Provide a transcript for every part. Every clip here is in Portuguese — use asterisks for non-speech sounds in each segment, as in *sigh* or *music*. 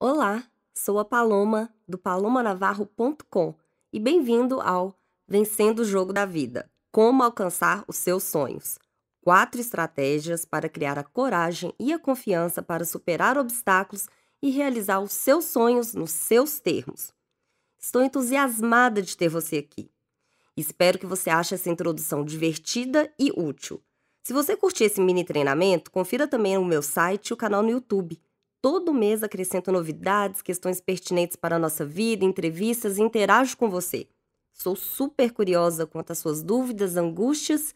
Olá, sou a Paloma do palomaNavarro.com e bem-vindo ao Vencendo o Jogo da Vida: Como Alcançar os Seus Sonhos. Quatro estratégias para criar a coragem e a confiança para superar obstáculos e realizar os seus sonhos nos seus termos. Estou entusiasmada de ter você aqui. Espero que você ache essa introdução divertida e útil. Se você curtir esse mini treinamento, confira também o meu site e o canal no YouTube. Todo mês acrescento novidades, questões pertinentes para a nossa vida, entrevistas e interajo com você. Sou super curiosa quanto às suas dúvidas, angústias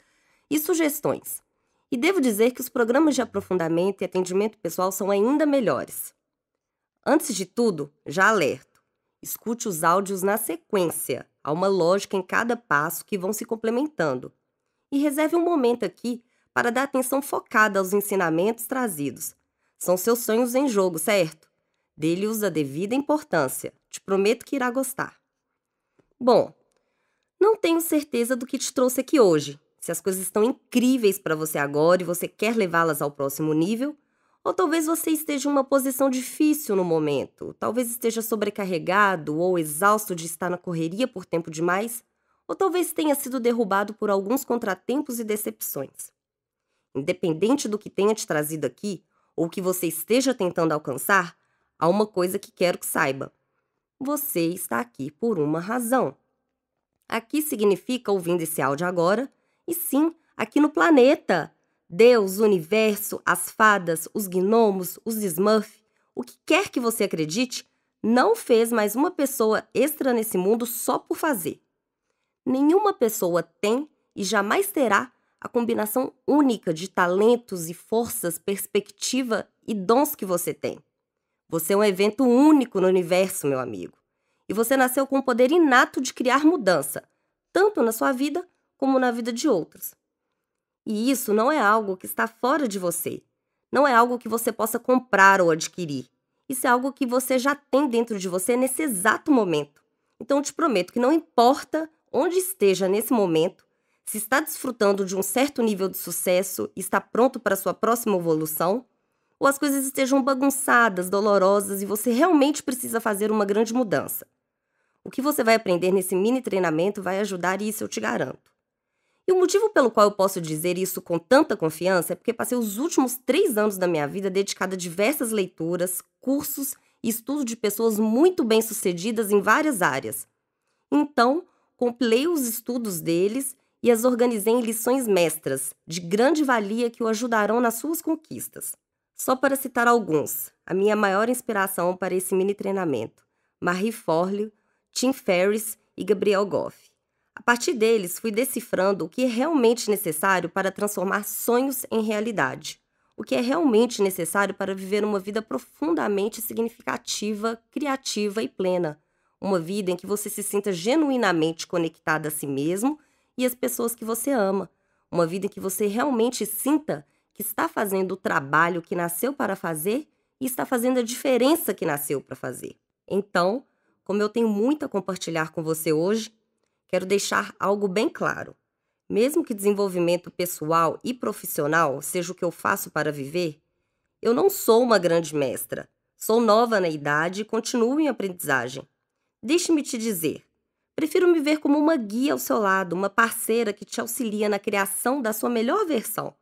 e sugestões. E devo dizer que os programas de aprofundamento e atendimento pessoal são ainda melhores. Antes de tudo, já alerto: escute os áudios na sequência, há uma lógica em cada passo que vão se complementando. E reserve um momento aqui para dar atenção focada aos ensinamentos trazidos são seus sonhos em jogo, certo? Dê-lhes a devida importância. Te prometo que irá gostar. Bom, não tenho certeza do que te trouxe aqui hoje. Se as coisas estão incríveis para você agora e você quer levá-las ao próximo nível, ou talvez você esteja em uma posição difícil no momento, talvez esteja sobrecarregado ou exausto de estar na correria por tempo demais, ou talvez tenha sido derrubado por alguns contratempos e decepções. Independente do que tenha te trazido aqui, ou que você esteja tentando alcançar, há uma coisa que quero que saiba. Você está aqui por uma razão. Aqui significa ouvindo esse áudio agora, e sim, aqui no planeta. Deus, o universo, as fadas, os gnomos, os Smurf, o que quer que você acredite, não fez mais uma pessoa extra nesse mundo só por fazer. Nenhuma pessoa tem e jamais terá a combinação única de talentos e forças, perspectiva e dons que você tem. Você é um evento único no universo, meu amigo. E você nasceu com o poder inato de criar mudança, tanto na sua vida como na vida de outros. E isso não é algo que está fora de você. Não é algo que você possa comprar ou adquirir. Isso é algo que você já tem dentro de você nesse exato momento. Então, eu te prometo que não importa onde esteja nesse momento, se está desfrutando de um certo nível de sucesso e está pronto para sua próxima evolução? Ou as coisas estejam bagunçadas, dolorosas e você realmente precisa fazer uma grande mudança? O que você vai aprender nesse mini treinamento vai ajudar, isso eu te garanto. E o motivo pelo qual eu posso dizer isso com tanta confiança é porque passei os últimos três anos da minha vida dedicada a diversas leituras, cursos e estudo de pessoas muito bem-sucedidas em várias áreas. Então, compilei os estudos deles e as organizei em lições mestras, de grande valia que o ajudarão nas suas conquistas. Só para citar alguns, a minha maior inspiração para esse mini treinamento, Marie Forleo, Tim Ferriss e Gabriel Goff. A partir deles, fui decifrando o que é realmente necessário para transformar sonhos em realidade, o que é realmente necessário para viver uma vida profundamente significativa, criativa e plena, uma vida em que você se sinta genuinamente conectada a si mesmo e as pessoas que você ama. Uma vida em que você realmente sinta que está fazendo o trabalho que nasceu para fazer e está fazendo a diferença que nasceu para fazer. Então, como eu tenho muito a compartilhar com você hoje, quero deixar algo bem claro. Mesmo que desenvolvimento pessoal e profissional seja o que eu faço para viver, eu não sou uma grande mestra. Sou nova na idade e continuo em aprendizagem. Deixe-me te dizer, Prefiro me ver como uma guia ao seu lado, uma parceira que te auxilia na criação da sua melhor versão.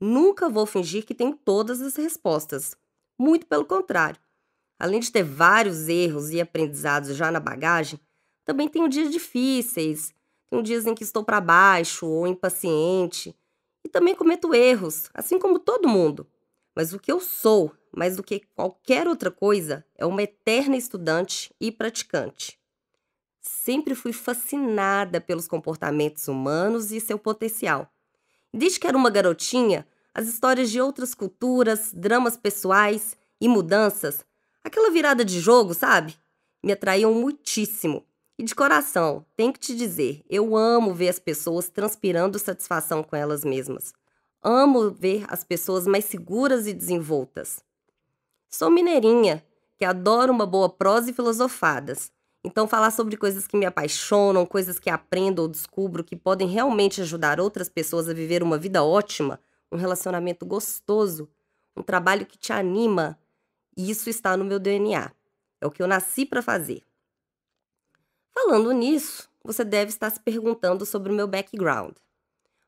Nunca vou fingir que tenho todas as respostas. Muito pelo contrário. Além de ter vários erros e aprendizados já na bagagem, também tenho dias difíceis, tenho dias em que estou para baixo ou impaciente, e também cometo erros, assim como todo mundo. Mas o que eu sou, mais do que qualquer outra coisa, é uma eterna estudante e praticante. Sempre fui fascinada pelos comportamentos humanos e seu potencial. Desde que era uma garotinha, as histórias de outras culturas, dramas pessoais e mudanças, aquela virada de jogo, sabe? Me atraíam muitíssimo. E de coração, tenho que te dizer, eu amo ver as pessoas transpirando satisfação com elas mesmas. Amo ver as pessoas mais seguras e desenvoltas. Sou mineirinha, que adoro uma boa prosa e filosofadas, então, falar sobre coisas que me apaixonam, coisas que aprendo ou descubro que podem realmente ajudar outras pessoas a viver uma vida ótima, um relacionamento gostoso, um trabalho que te anima, isso está no meu DNA. É o que eu nasci para fazer. Falando nisso, você deve estar se perguntando sobre o meu background.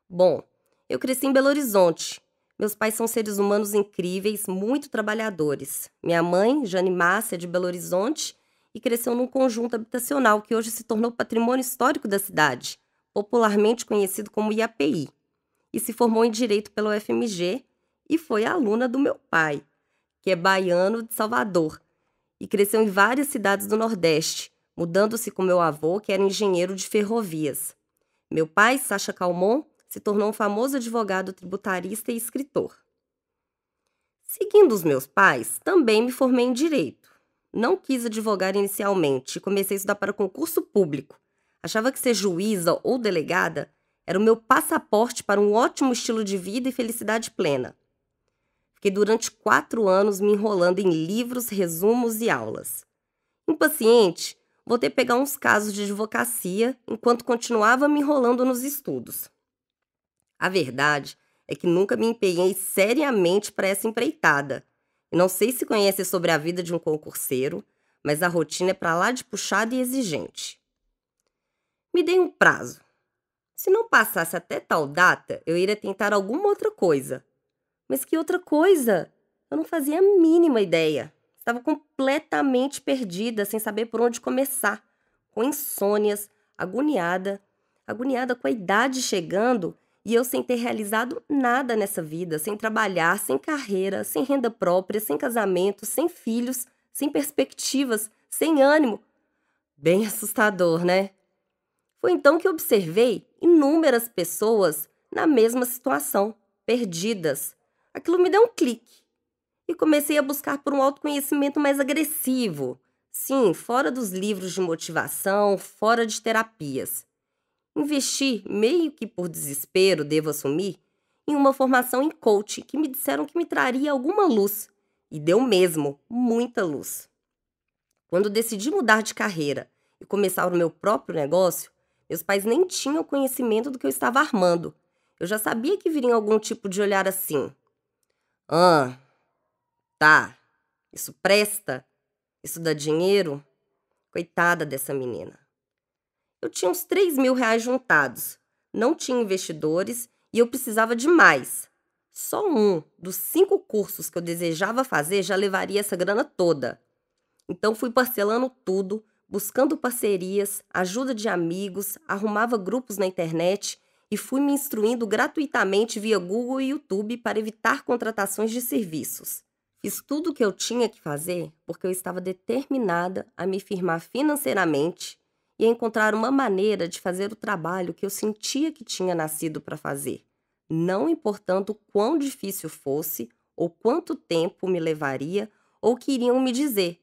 Bom, eu cresci em Belo Horizonte. Meus pais são seres humanos incríveis, muito trabalhadores. Minha mãe, Jane Márcia, de Belo Horizonte, e cresceu num conjunto habitacional que hoje se tornou patrimônio histórico da cidade, popularmente conhecido como IAPI, e se formou em Direito pela UFMG e foi aluna do meu pai, que é baiano de Salvador, e cresceu em várias cidades do Nordeste, mudando-se com meu avô, que era engenheiro de ferrovias. Meu pai, Sacha Calmon, se tornou um famoso advogado tributarista e escritor. Seguindo os meus pais, também me formei em Direito não quis advogar inicialmente, comecei a estudar para concurso público. Achava que ser juíza ou delegada era o meu passaporte para um ótimo estilo de vida e felicidade plena. Fiquei durante quatro anos me enrolando em livros, resumos e aulas. Impaciente, voltei a pegar uns casos de advocacia enquanto continuava me enrolando nos estudos. A verdade é que nunca me empenhei seriamente para essa empreitada não sei se conhece sobre a vida de um concurseiro, mas a rotina é para lá de puxada e exigente. Me dei um prazo. Se não passasse até tal data, eu iria tentar alguma outra coisa. Mas que outra coisa? Eu não fazia a mínima ideia. Estava completamente perdida, sem saber por onde começar, com insônias, agoniada, agoniada com a idade chegando e eu sem ter realizado nada nessa vida, sem trabalhar, sem carreira, sem renda própria, sem casamento, sem filhos, sem perspectivas, sem ânimo. Bem *laughs* assustador, né? Foi então que observei inúmeras pessoas na mesma situação, perdidas. Aquilo me deu um clique e comecei a buscar por um autoconhecimento mais agressivo. Sim, fora dos livros de motivação, fora de terapias. Investi, meio que por desespero, devo assumir, em uma formação em coach que me disseram que me traria alguma luz. E deu mesmo, muita luz. Quando decidi mudar de carreira e começar o meu próprio negócio, meus pais nem tinham conhecimento do que eu estava armando. Eu já sabia que viria algum tipo de olhar assim. Ah, tá. Isso presta? Isso dá dinheiro? Coitada dessa menina. Eu tinha uns 3 mil reais juntados, não tinha investidores e eu precisava de mais. Só um dos cinco cursos que eu desejava fazer já levaria essa grana toda. Então fui parcelando tudo, buscando parcerias, ajuda de amigos, arrumava grupos na internet e fui me instruindo gratuitamente via Google e YouTube para evitar contratações de serviços. Fiz tudo o que eu tinha que fazer porque eu estava determinada a me firmar financeiramente e encontrar uma maneira de fazer o trabalho que eu sentia que tinha nascido para fazer, não importando quão difícil fosse ou quanto tempo me levaria ou que iriam me dizer.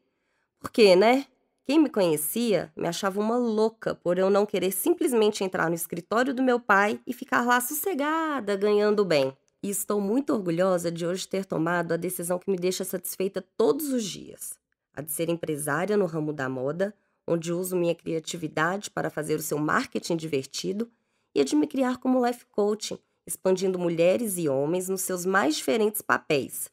Porque, né? Quem me conhecia me achava uma louca por eu não querer simplesmente entrar no escritório do meu pai e ficar lá sossegada, ganhando bem. E estou muito orgulhosa de hoje ter tomado a decisão que me deixa satisfeita todos os dias: a de ser empresária no ramo da moda, onde uso minha criatividade para fazer o seu marketing divertido e a de me criar como life coaching, expandindo mulheres e homens nos seus mais diferentes papéis,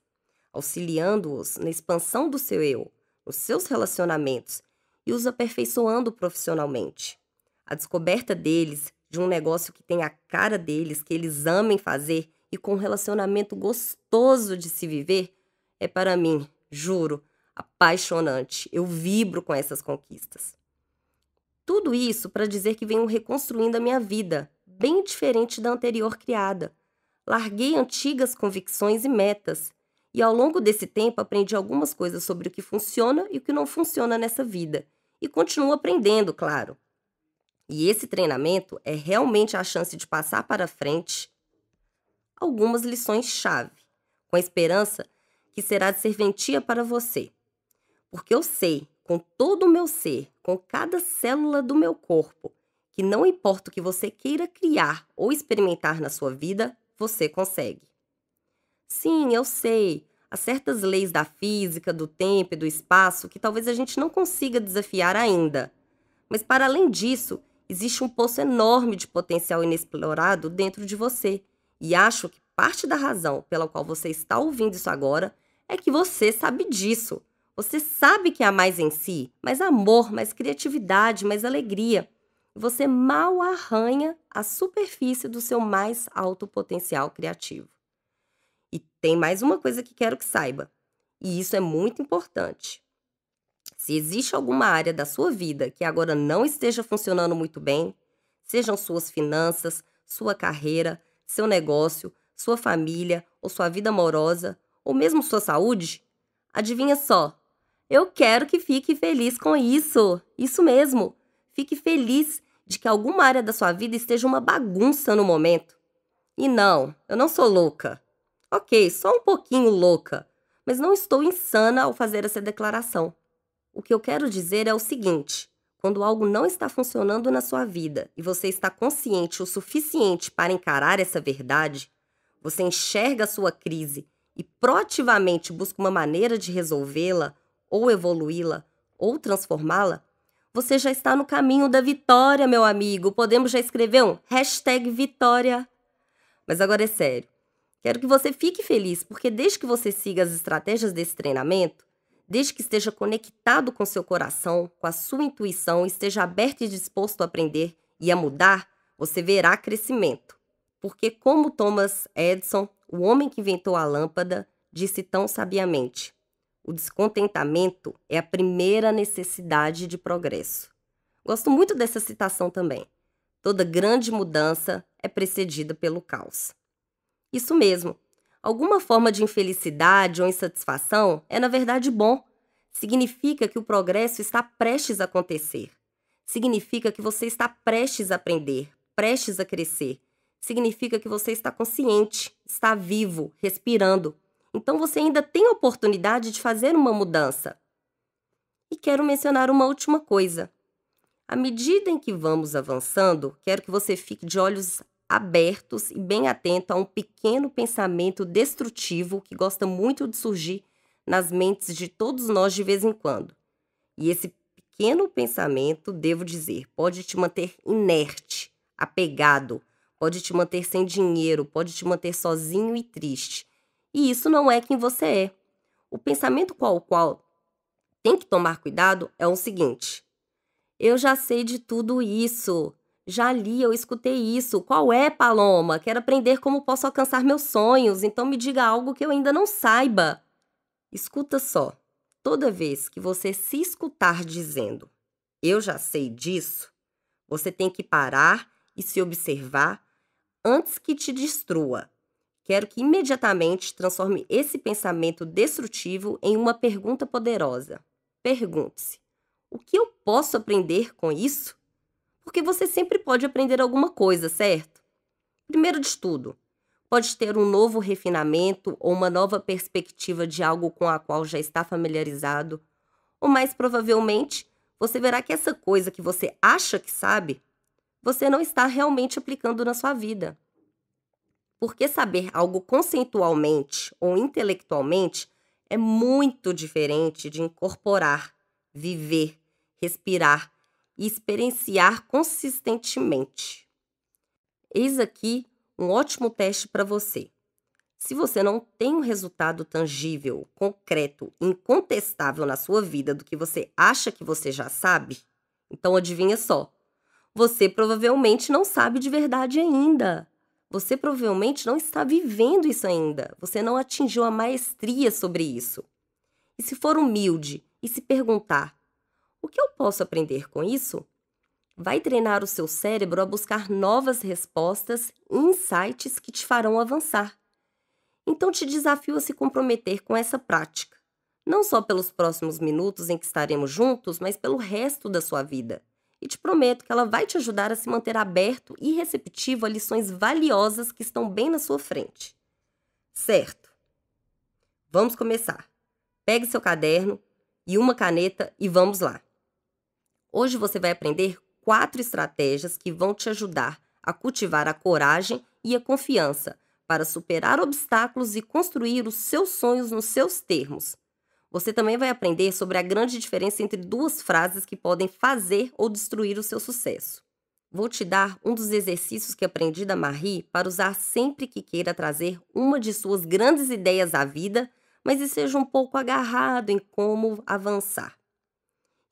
auxiliando-os na expansão do seu eu, nos seus relacionamentos e os aperfeiçoando profissionalmente. A descoberta deles de um negócio que tem a cara deles, que eles amem fazer e com um relacionamento gostoso de se viver, é para mim, juro, apaixonante. Eu vibro com essas conquistas. Tudo isso para dizer que venho reconstruindo a minha vida, bem diferente da anterior criada. Larguei antigas convicções e metas, e ao longo desse tempo aprendi algumas coisas sobre o que funciona e o que não funciona nessa vida, e continuo aprendendo, claro. E esse treinamento é realmente a chance de passar para frente algumas lições-chave, com a esperança que será de serventia para você. Porque eu sei, com todo o meu ser, com cada célula do meu corpo, que não importa o que você queira criar ou experimentar na sua vida, você consegue. Sim, eu sei, há certas leis da física, do tempo e do espaço que talvez a gente não consiga desafiar ainda. Mas para além disso, existe um poço enorme de potencial inexplorado dentro de você. E acho que parte da razão pela qual você está ouvindo isso agora é que você sabe disso. Você sabe que há mais em si, mais amor, mais criatividade, mais alegria. Você mal arranha a superfície do seu mais alto potencial criativo. E tem mais uma coisa que quero que saiba, e isso é muito importante. Se existe alguma área da sua vida que agora não esteja funcionando muito bem, sejam suas finanças, sua carreira, seu negócio, sua família ou sua vida amorosa, ou mesmo sua saúde, adivinha só, eu quero que fique feliz com isso. Isso mesmo. Fique feliz de que alguma área da sua vida esteja uma bagunça no momento. E não, eu não sou louca. Ok, só um pouquinho louca, mas não estou insana ao fazer essa declaração. O que eu quero dizer é o seguinte: quando algo não está funcionando na sua vida e você está consciente o suficiente para encarar essa verdade, você enxerga a sua crise e proativamente busca uma maneira de resolvê-la ou evoluí-la, ou transformá-la, você já está no caminho da vitória, meu amigo. Podemos já escrever um hashtag vitória. Mas agora é sério. Quero que você fique feliz, porque desde que você siga as estratégias desse treinamento, desde que esteja conectado com seu coração, com a sua intuição, esteja aberto e disposto a aprender e a mudar, você verá crescimento. Porque como Thomas Edison, o homem que inventou a lâmpada, disse tão sabiamente: o descontentamento é a primeira necessidade de progresso. Gosto muito dessa citação também. Toda grande mudança é precedida pelo caos. Isso mesmo. Alguma forma de infelicidade ou insatisfação é, na verdade, bom. Significa que o progresso está prestes a acontecer. Significa que você está prestes a aprender, prestes a crescer. Significa que você está consciente, está vivo, respirando, então você ainda tem a oportunidade de fazer uma mudança. E quero mencionar uma última coisa. À medida em que vamos avançando, quero que você fique de olhos abertos e bem atento a um pequeno pensamento destrutivo que gosta muito de surgir nas mentes de todos nós de vez em quando. E esse pequeno pensamento, devo dizer, pode te manter inerte, apegado, pode te manter sem dinheiro, pode te manter sozinho e triste e isso não é quem você é. O pensamento com o qual tem que tomar cuidado é o seguinte: eu já sei de tudo isso, já li, eu escutei isso. Qual é, Paloma? Quero aprender como posso alcançar meus sonhos, então me diga algo que eu ainda não saiba. Escuta só. Toda vez que você se escutar dizendo, eu já sei disso, você tem que parar e se observar antes que te destrua. Quero que imediatamente transforme esse pensamento destrutivo em uma pergunta poderosa. Pergunte-se: o que eu posso aprender com isso? Porque você sempre pode aprender alguma coisa, certo? Primeiro de tudo, pode ter um novo refinamento ou uma nova perspectiva de algo com a qual já está familiarizado, ou mais provavelmente, você verá que essa coisa que você acha que sabe, você não está realmente aplicando na sua vida porque saber algo conceitualmente ou intelectualmente é muito diferente de incorporar, viver, respirar e experienciar consistentemente. Eis aqui um ótimo teste para você. Se você não tem um resultado tangível, concreto, incontestável na sua vida do que você acha que você já sabe, então adivinha só. Você provavelmente não sabe de verdade ainda. Você provavelmente não está vivendo isso ainda, você não atingiu a maestria sobre isso. E se for humilde e se perguntar: o que eu posso aprender com isso? Vai treinar o seu cérebro a buscar novas respostas e insights que te farão avançar. Então te desafio a se comprometer com essa prática, não só pelos próximos minutos em que estaremos juntos, mas pelo resto da sua vida e te prometo que ela vai te ajudar a se manter aberto e receptivo a lições valiosas que estão bem na sua frente. Certo. Vamos começar. Pegue seu caderno e uma caneta e vamos lá. Hoje você vai aprender quatro estratégias que vão te ajudar a cultivar a coragem e a confiança para superar obstáculos e construir os seus sonhos nos seus termos, você também vai aprender sobre a grande diferença entre duas frases que podem fazer ou destruir o seu sucesso. Vou te dar um dos exercícios que aprendi da Marie para usar sempre que queira trazer uma de suas grandes ideias à vida, mas esteja um pouco agarrado em como avançar.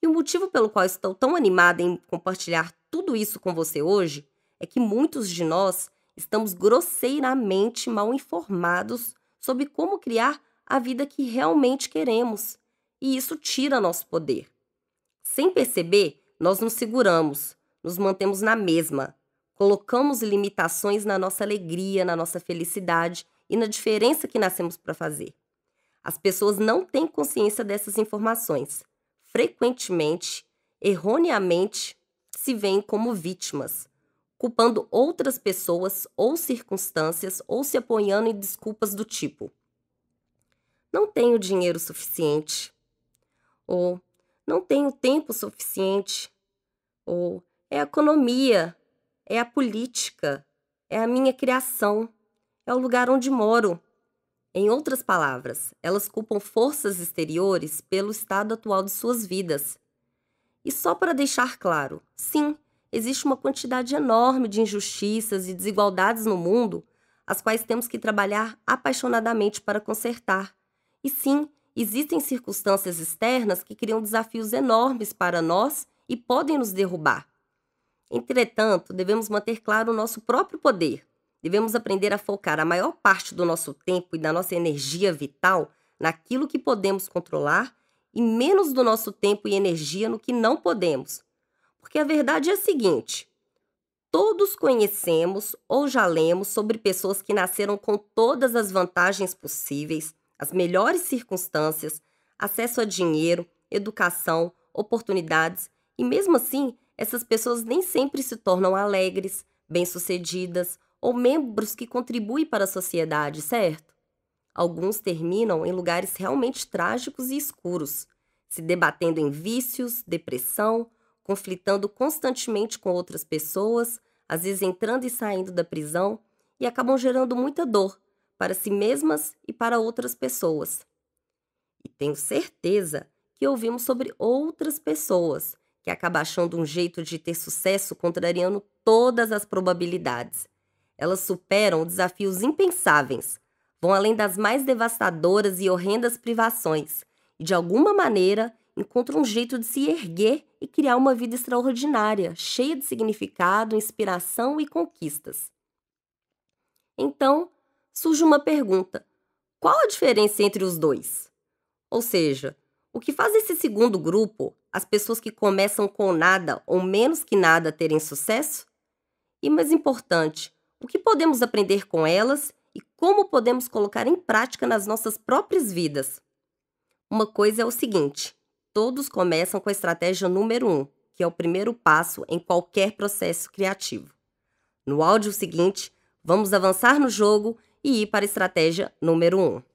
E o motivo pelo qual estou tão animada em compartilhar tudo isso com você hoje é que muitos de nós estamos grosseiramente mal informados sobre como criar a vida que realmente queremos, e isso tira nosso poder. Sem perceber, nós nos seguramos, nos mantemos na mesma, colocamos limitações na nossa alegria, na nossa felicidade e na diferença que nascemos para fazer. As pessoas não têm consciência dessas informações. Frequentemente, erroneamente, se veem como vítimas, culpando outras pessoas ou circunstâncias ou se apoiando em desculpas do tipo: não tenho dinheiro suficiente. Ou não tenho tempo suficiente. Ou é a economia, é a política, é a minha criação, é o lugar onde moro. Em outras palavras, elas culpam forças exteriores pelo estado atual de suas vidas. E só para deixar claro, sim, existe uma quantidade enorme de injustiças e desigualdades no mundo, as quais temos que trabalhar apaixonadamente para consertar. E sim, existem circunstâncias externas que criam desafios enormes para nós e podem nos derrubar. Entretanto, devemos manter claro o nosso próprio poder. Devemos aprender a focar a maior parte do nosso tempo e da nossa energia vital naquilo que podemos controlar e menos do nosso tempo e energia no que não podemos. Porque a verdade é a seguinte: todos conhecemos ou já lemos sobre pessoas que nasceram com todas as vantagens possíveis, as melhores circunstâncias, acesso a dinheiro, educação, oportunidades, e mesmo assim, essas pessoas nem sempre se tornam alegres, bem-sucedidas ou membros que contribuem para a sociedade, certo? Alguns terminam em lugares realmente trágicos e escuros, se debatendo em vícios, depressão, conflitando constantemente com outras pessoas, às vezes entrando e saindo da prisão, e acabam gerando muita dor, para si mesmas e para outras pessoas. E tenho certeza que ouvimos sobre outras pessoas que acabam achando um jeito de ter sucesso contrariando todas as probabilidades. Elas superam desafios impensáveis, vão além das mais devastadoras e horrendas privações e, de alguma maneira, encontram um jeito de se erguer e criar uma vida extraordinária, cheia de significado, inspiração e conquistas. Então, surge uma pergunta: qual a diferença entre os dois? Ou seja, o que faz esse segundo grupo, as pessoas que começam com nada ou menos que nada terem sucesso? E mais importante, o que podemos aprender com elas e como podemos colocar em prática nas nossas próprias vidas? Uma coisa é o seguinte: todos começam com a estratégia número um, que é o primeiro passo em qualquer processo criativo. No áudio seguinte, vamos avançar no jogo e ir para a estratégia número 1. Um.